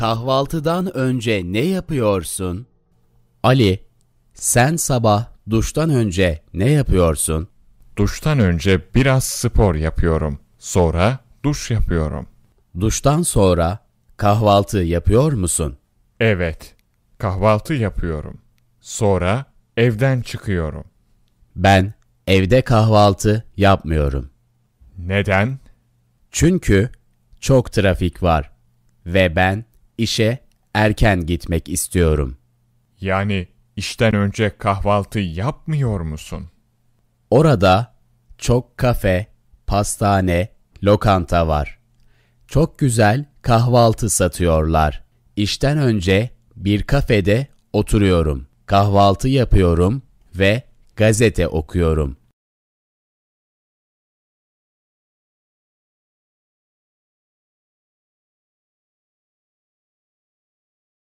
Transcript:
kahvaltıdan önce ne yapıyorsun? Ali, sen sabah duştan önce ne yapıyorsun? Duştan önce biraz spor yapıyorum. Sonra duş yapıyorum. Duştan sonra kahvaltı yapıyor musun? Evet, kahvaltı yapıyorum. Sonra evden çıkıyorum. Ben evde kahvaltı yapmıyorum. Neden? Çünkü çok trafik var ve ben işe erken gitmek istiyorum. Yani işten önce kahvaltı yapmıyor musun? Orada çok kafe, pastane, lokanta var. Çok güzel kahvaltı satıyorlar. İşten önce bir kafede oturuyorum. Kahvaltı yapıyorum ve gazete okuyorum.